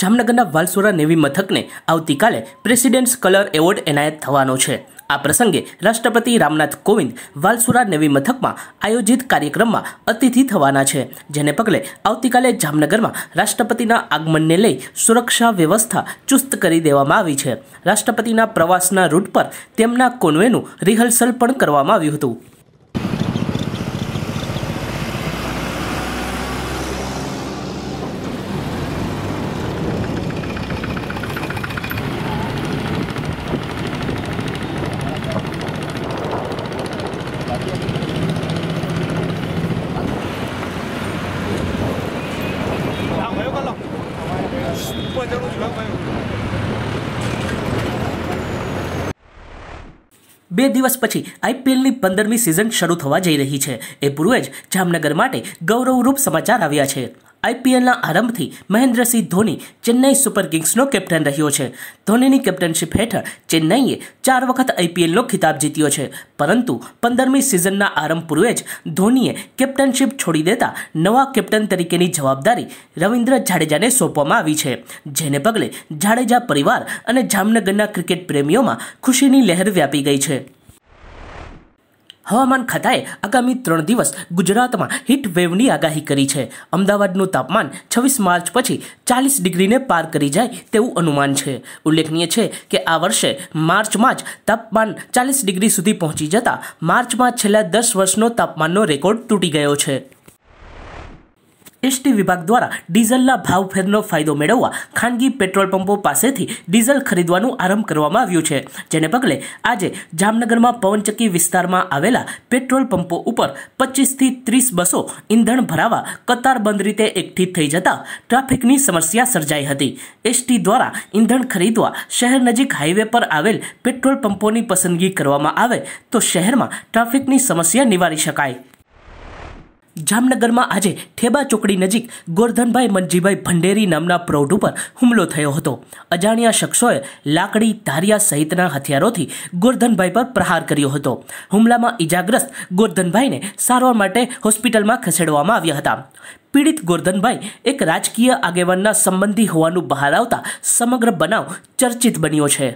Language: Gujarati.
જામનગરના વાલસોરા નેવી મથકને આવતીકાલે પ્રેસિડેન્ટ્સ કલર એવોર્ડ એનાયત થવાનો છે આ પ્રસંગે રાષ્ટ્રપતિ રામનાથ કોવિંદ વાલસુરા નેવી મથકમાં આયોજિત કાર્યક્રમમાં અતિથિ થવાના છે જેને પગલે આવતીકાલે જામનગરમાં રાષ્ટ્રપતિના આગમનને લઈ સુરક્ષા વ્યવસ્થા ચુસ્ત કરી દેવામાં આવી છે રાષ્ટ્રપતિના પ્રવાસના રૂટ પર તેમના કોન્વેનું રિહર્સલ પણ કરવામાં આવ્યું હતું બે દિવસ પછી આઈપીએલની પંદરમી સિઝન શરૂ થવા જઈ રહી છે એ પૂર્વે જ જામનગર માટે ગૌરવરૂપ સમાચાર આવ્યા છે આઈપીએલના આરંભથી મહેન્દ્રસિંહ ધોની ચેન્નઈ સુપર કિંગ્સનો કેપ્ટન રહ્યો છે ધોનીની કેપ્ટનશીપ હેઠળ ચેન્નઈએ ચાર વખત આઈપીએલનો ખિતાબ જીત્યો છે પરંતુ પંદરમી સિઝનના આરંભ પૂર્વે જ ધોનીએ કેપ્ટનશીપ છોડી દેતા નવા કેપ્ટન તરીકેની જવાબદારી રવિન્દ્ર જાડેજાને સોંપવામાં આવી છે જેને પગલે જાડેજા પરિવાર અને જામનગરના ક્રિકેટ પ્રેમીઓમાં ખુશીની લહેર વ્યાપી ગઈ છે હવામાન ખાતાએ આગામી ત્રણ દિવસ ગુજરાતમાં હીટ વેવની આગાહી કરી છે અમદાવાદનું તાપમાન છવ્વીસ માર્ચ પછી ચાલીસ ડિગ્રીને પાર કરી જાય તેવું અનુમાન છે ઉલ્લેખનીય છે કે આ વર્ષે માર્ચમાં જ તાપમાન ચાલીસ ડિગ્રી સુધી પહોંચી જતાં માર્ચમાં છેલ્લા દસ વર્ષનો તાપમાનનો રેકોર્ડ તૂટી ગયો છે એસટી વિભાગ દ્વારા ડીઝલના ભાવ ફેરનો ફાયદો મેળવવા ખાનગી પેટ્રોલ પંપો પાસેથી ડીઝલ ખરીદવાનું આરંભ કરવામાં આવ્યું છે જેને પગલે આજે જામનગરમાં પવનચક્કી વિસ્તારમાં આવેલા પેટ્રોલ પંપો ઉપર પચીસથી ત્રીસ બસો ઇંધણ ભરાવા કતારબંધ રીતે એકઠી થઈ જતા ટ્રાફિકની સમસ્યા સર્જાઈ હતી એસટી દ્વારા ઇંધણ ખરીદવા શહેર નજીક હાઈવે પર આવેલ પેટ્રોલ પંપોની પસંદગી કરવામાં આવે તો શહેરમાં ટ્રાફિકની સમસ્યા નિવારી શકાય જામનગરમાં આજે ઠેબા ચોકડી નજીક ગોરધનભાઈ મનજીભાઈ ભંડેરી નામના પ્રૌઢ ઉપર હુમલો થયો હતો અજાણ્યા શખ્સોએ લાકડી ધારિયા સહિતના હથિયારોથી ગોરધનભાઈ પર પ્રહાર કર્યો હતો હુમલામાં ઈજાગ્રસ્ત ગોરધનભાઈને સારવાર માટે હોસ્પિટલમાં ખસેડવામાં આવ્યા હતા પીડિત ગોરધનભાઈ એક રાજકીય આગેવાનના સંબંધી હોવાનું બહાર આવતા સમગ્ર બનાવ ચર્ચિત બન્યો છે